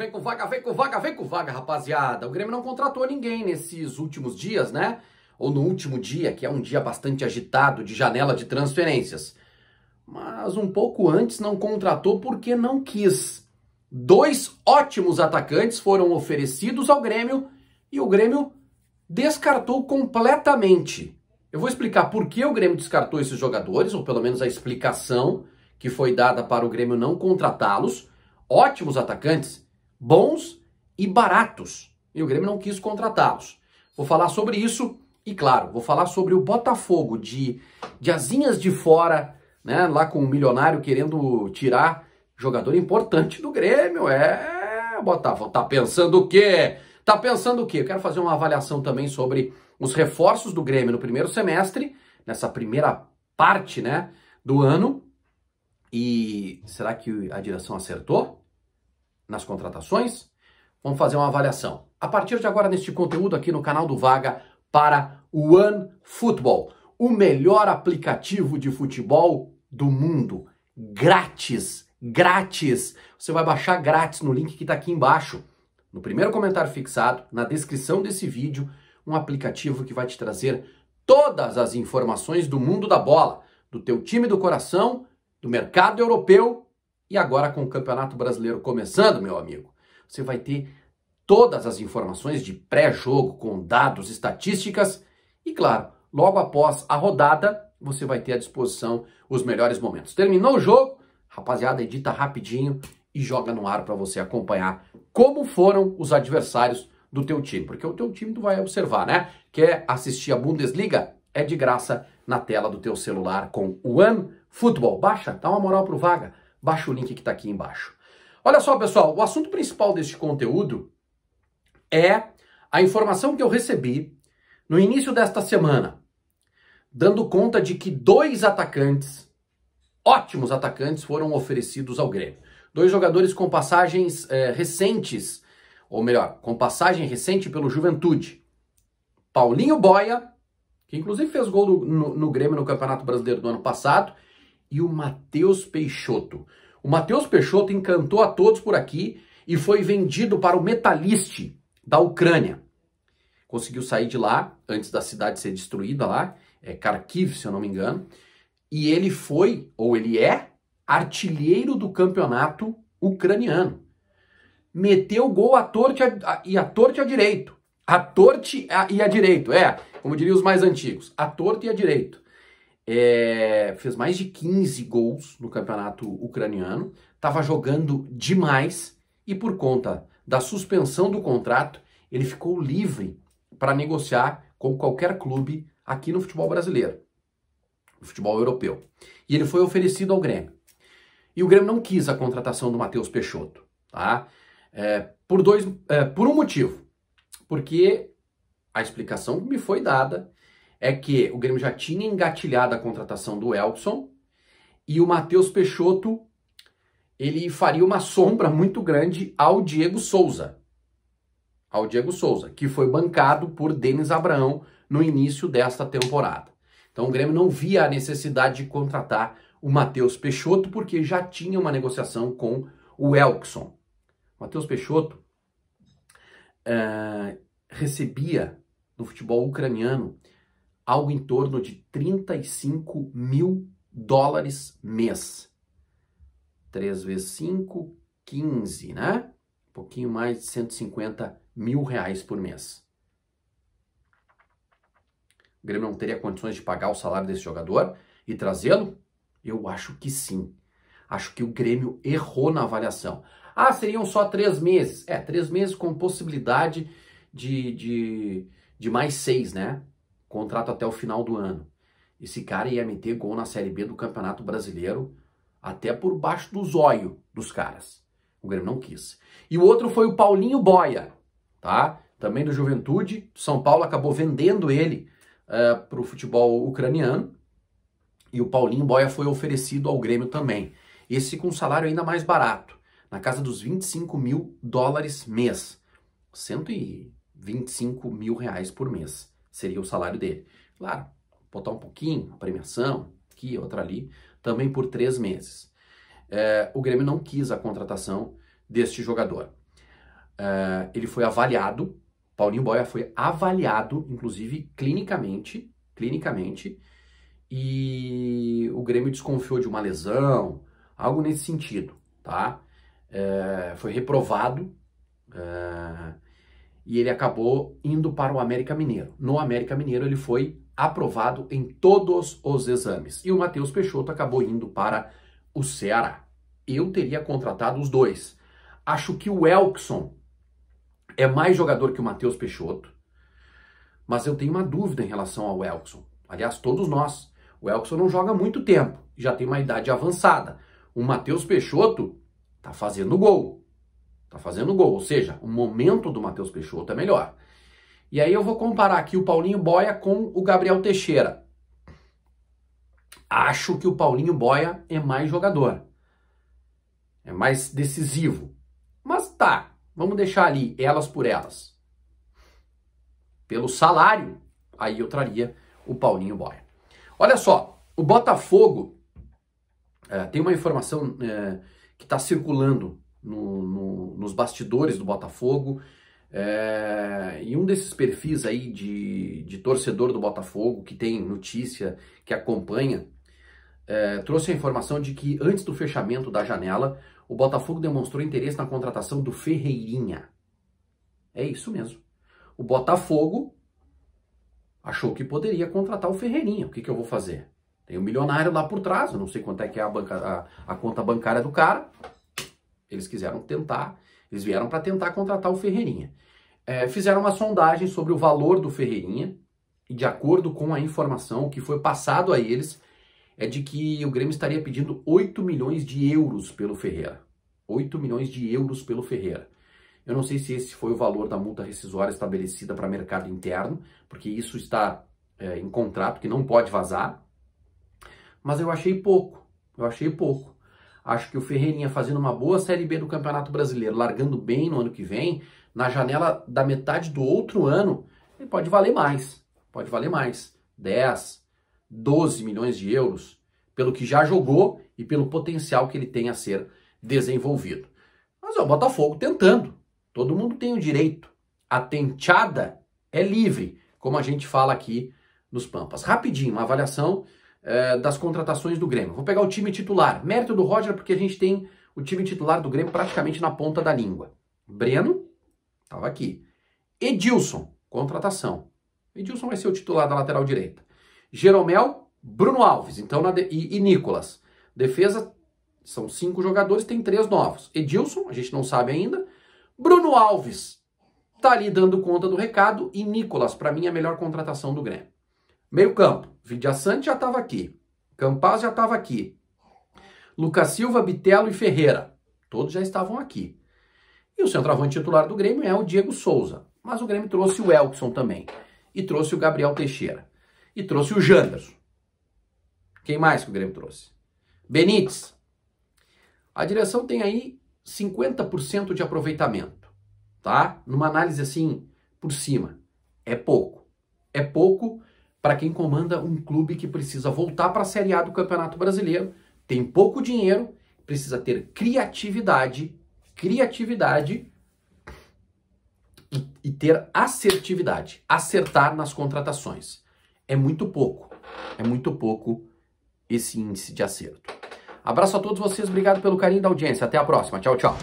vem com vaga, vem com vaga, vem com vaga, rapaziada. O Grêmio não contratou ninguém nesses últimos dias, né? Ou no último dia, que é um dia bastante agitado de janela de transferências. Mas um pouco antes não contratou porque não quis. Dois ótimos atacantes foram oferecidos ao Grêmio e o Grêmio descartou completamente. Eu vou explicar por que o Grêmio descartou esses jogadores, ou pelo menos a explicação que foi dada para o Grêmio não contratá-los. Ótimos atacantes, bons e baratos. E o Grêmio não quis contratá-los. Vou falar sobre isso e, claro, vou falar sobre o Botafogo de, de asinhas de fora, né? Lá com o milionário querendo tirar jogador importante do Grêmio. É, Botafogo, tá pensando o quê? Tá pensando o quê? Eu quero fazer uma avaliação também sobre os reforços do Grêmio no primeiro semestre, nessa primeira parte, né, do ano. E será que a direção acertou? nas contratações? Vamos fazer uma avaliação. A partir de agora, neste conteúdo aqui no canal do Vaga para One Football, o melhor aplicativo de futebol do mundo. Grátis, grátis. Você vai baixar grátis no link que está aqui embaixo. No primeiro comentário fixado, na descrição desse vídeo, um aplicativo que vai te trazer todas as informações do mundo da bola, do teu time do coração, do mercado europeu e agora, com o Campeonato Brasileiro começando, meu amigo, você vai ter todas as informações de pré-jogo com dados, estatísticas e, claro, logo após a rodada, você vai ter à disposição os melhores momentos. Terminou o jogo, rapaziada, edita rapidinho e joga no ar para você acompanhar como foram os adversários do teu time, porque o teu time tu vai observar, né? Quer assistir a Bundesliga? É de graça na tela do teu celular com o OneFootball. Baixa, dá uma moral pro Vaga baixa o link que está aqui embaixo. Olha só, pessoal, o assunto principal deste conteúdo é a informação que eu recebi no início desta semana, dando conta de que dois atacantes, ótimos atacantes, foram oferecidos ao Grêmio. Dois jogadores com passagens é, recentes, ou melhor, com passagem recente pelo Juventude. Paulinho Boia, que inclusive fez gol no, no Grêmio no Campeonato Brasileiro do ano passado, e o Matheus Peixoto. O Matheus Peixoto encantou a todos por aqui e foi vendido para o Metalist da Ucrânia. Conseguiu sair de lá antes da cidade ser destruída lá, é Kharkiv, se eu não me engano. E ele foi, ou ele é, artilheiro do campeonato ucraniano. Meteu gol à torte a, e à torte a direito. A torte a, e a direito, é, como diriam os mais antigos, a torte e a direito é, fez mais de 15 gols no campeonato ucraniano, estava jogando demais e por conta da suspensão do contrato, ele ficou livre para negociar com qualquer clube aqui no futebol brasileiro, no futebol europeu. E ele foi oferecido ao Grêmio. E o Grêmio não quis a contratação do Matheus Peixoto, tá? É, por, dois, é, por um motivo. Porque a explicação me foi dada é que o Grêmio já tinha engatilhado a contratação do Elkson e o Matheus Peixoto ele faria uma sombra muito grande ao Diego Souza. Ao Diego Souza, que foi bancado por Denis Abraão no início desta temporada. Então o Grêmio não via a necessidade de contratar o Matheus Peixoto porque já tinha uma negociação com o Elkson. Matheus Peixoto uh, recebia no futebol ucraniano algo em torno de 35 mil dólares mês. 3 vezes 5, 15, né? Um pouquinho mais de 150 mil reais por mês. O Grêmio não teria condições de pagar o salário desse jogador e trazê-lo? Eu acho que sim. Acho que o Grêmio errou na avaliação. Ah, seriam só três meses. É, três meses com possibilidade de, de, de mais seis, né? contrato até o final do ano. Esse cara ia meter gol na Série B do Campeonato Brasileiro, até por baixo do zóio dos caras. O Grêmio não quis. E o outro foi o Paulinho Boia, tá? Também do Juventude. São Paulo acabou vendendo ele uh, eh, para o futebol ucraniano. E o Paulinho Boia foi oferecido ao Grêmio também. Esse com um salário ainda mais barato, na casa dos 25 mil dólares mês. 125 mil reais por mês seria o salário dele. Claro, botar um pouquinho, uma premiação, aqui, outra ali, também por três meses. É, o Grêmio não quis a contratação deste jogador. É, ele foi avaliado, Paulinho Boia foi avaliado, inclusive clinicamente, clinicamente, e o Grêmio desconfiou de uma lesão, algo nesse sentido, tá? É, foi reprovado. É, e ele acabou indo para o América Mineiro. No América Mineiro ele foi aprovado em todos os exames. E o Matheus Peixoto acabou indo para o Ceará. Eu teria contratado os dois. Acho que o Elkson é mais jogador que o Matheus Peixoto, mas eu tenho uma dúvida em relação ao Elkson. Aliás, todos nós. O Elkson não joga muito tempo, já tem uma idade avançada. O Matheus Peixoto está fazendo gol, Tá fazendo gol, ou seja, o momento do Matheus Peixoto é melhor. E aí eu vou comparar aqui o Paulinho Boia com o Gabriel Teixeira. Acho que o Paulinho Boia é mais jogador. É mais decisivo. Mas tá, vamos deixar ali elas por elas. Pelo salário, aí eu traria o Paulinho Boia. Olha só, o Botafogo é, tem uma informação é, que está circulando no, no, nos bastidores do Botafogo. É, e um desses perfis aí de, de torcedor do Botafogo, que tem notícia, que acompanha, é, trouxe a informação de que antes do fechamento da janela, o Botafogo demonstrou interesse na contratação do Ferreirinha. É isso mesmo. O Botafogo achou que poderia contratar o Ferreirinha. O que, que eu vou fazer? Tem um milionário lá por trás, eu não sei quanto é que é a, banca, a, a conta bancária do cara. Eles quiseram tentar, eles vieram para tentar contratar o Ferreirinha. É, fizeram uma sondagem sobre o valor do Ferreirinha e, de acordo com a informação que foi passado a eles, é de que o Grêmio estaria pedindo 8 milhões de euros pelo Ferreira. 8 milhões de euros pelo Ferreira. Eu não sei se esse foi o valor da multa rescisória estabelecida para mercado interno, porque isso está é, em contrato que não pode vazar. Mas eu achei pouco, eu achei pouco. Acho que o Ferreirinha fazendo uma boa Série B do Campeonato Brasileiro, largando bem no ano que vem, na janela da metade do outro ano, ele pode valer mais. Pode valer mais. 10, 12 milhões de euros, pelo que já jogou e pelo potencial que ele tem a ser desenvolvido. Mas é o Botafogo tentando. Todo mundo tem o direito. A tenteada é livre, como a gente fala aqui nos Pampas. Rapidinho, uma avaliação eh, das contratações do Grêmio. Vou pegar o time titular. Mérito do Roger, porque a gente tem o time titular do Grêmio praticamente na ponta da língua. Breno, estava aqui. Edilson, contratação. Edilson vai ser o titular da lateral direita. Jeromel, Bruno Alves então de... e, e Nicolas. Defesa, são cinco jogadores, tem três novos. Edilson, a gente não sabe ainda. Bruno Alves, está ali dando conta do recado. E Nicolas, para mim, é a melhor contratação do Grêmio. Meio campo, Sante já estava aqui. Campaz já estava aqui. Lucas Silva, Bitelo e Ferreira. Todos já estavam aqui. E o centroavante titular do Grêmio é o Diego Souza. Mas o Grêmio trouxe o Elkson também. E trouxe o Gabriel Teixeira. E trouxe o Janderson. Quem mais que o Grêmio trouxe? Benítez. A direção tem aí 50% de aproveitamento, tá? Numa análise assim, por cima. É pouco. É pouco para quem comanda um clube que precisa voltar para a Série A do Campeonato Brasileiro, tem pouco dinheiro, precisa ter criatividade, criatividade e, e ter assertividade, acertar nas contratações. É muito pouco, é muito pouco esse índice de acerto. Abraço a todos vocês, obrigado pelo carinho da audiência. Até a próxima. Tchau, tchau.